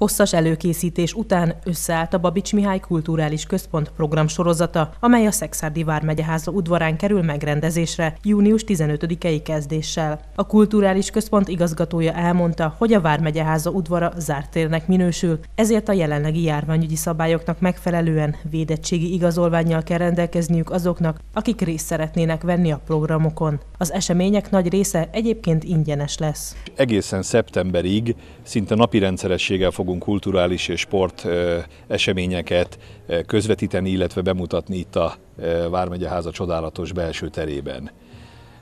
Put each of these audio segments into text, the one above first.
Hosszas előkészítés után összeállt a Babics Mihály Kulturális Központ program sorozata, amely a Szexárdi Vármegyeháza udvarán kerül megrendezésre június 15-i kezdéssel. A Kulturális Központ igazgatója elmondta, hogy a Vármegyeháza udvara zárt térnek minősül, ezért a jelenlegi járványügyi szabályoknak megfelelően védettségi igazolványjal kell rendelkezniük azoknak, akik részt szeretnének venni a programokon. Az események nagy része egyébként ingyenes lesz. Egészen szeptemberig szinte napi rendszerességgel fog fogunk kulturális és sport eseményeket közvetíteni, illetve bemutatni itt a Vármegyeháza csodálatos belső terében.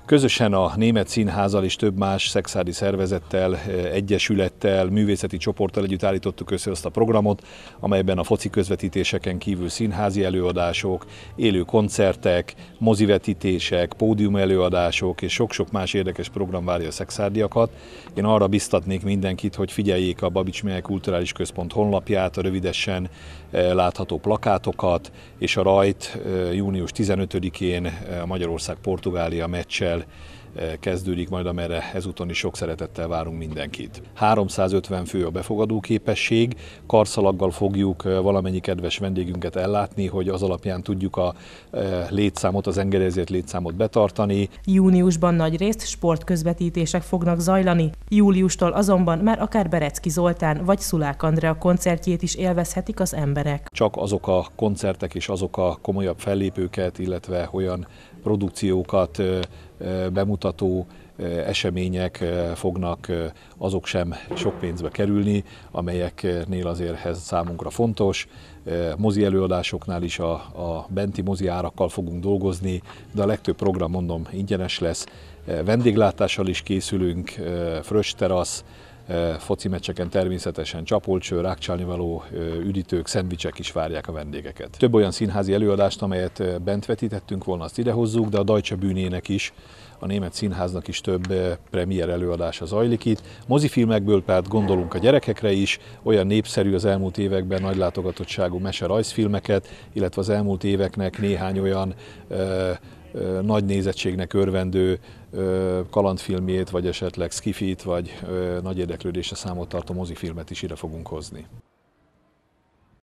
Közösen a Német Színházal és több más szexádi szervezettel, eh, egyesülettel, művészeti csoporttal együtt állítottuk össze azt a programot, amelyben a foci közvetítéseken kívül színházi előadások, élő koncertek, mozivetítések, pódium előadások és sok-sok más érdekes program várja a szexárdiakat. Én arra biztatnék mindenkit, hogy figyeljék a Babics Mely Kulturális Központ honlapját, a rövidesen eh, látható plakátokat, és a rajt eh, június 15-én a Magyarország-Portugália meccsel helyzettel eh, kezdődik majd, amerre ezúton is sok szeretettel várunk mindenkit. 350 fő a befogadó képesség, karszalaggal fogjuk eh, valamennyi kedves vendégünket ellátni, hogy az alapján tudjuk a eh, létszámot, az engedélyezett létszámot betartani. Júniusban nagy részt sportközvetítések fognak zajlani, júliustól azonban már akár Berecki Zoltán vagy Szulák Andrea koncertjét is élvezhetik az emberek. Csak azok a koncertek és azok a komolyabb fellépőket, illetve olyan produkciókat bemutató események fognak azok sem sok pénzbe kerülni, amelyeknél azért ez számunkra fontos. Mozi előadásoknál is a, a benti mozi árakkal fogunk dolgozni, de a legtöbb program, mondom, ingyenes lesz. Vendéglátással is készülünk, fröccs terasz, Foci meccseken természetesen csapolcső, rákcsálni való üdítők, szendvicsek is várják a vendégeket. Több olyan színházi előadást, amelyet bent vetítettünk volna, azt idehozzuk, de a Dajcsa bűnének is a német színháznak is több premier előadása zajlik itt. Mozifilmekből tehát gondolunk a gyerekekre is, olyan népszerű az elmúlt években nagy látogatottságú mese rajzfilmeket, illetve az elmúlt éveknek néhány olyan uh, nagy nézettségnek örvendő kalandfilmjét, vagy esetleg skifit, vagy nagy érdeklődésre számot tartó mozifilmet is ide fogunk hozni.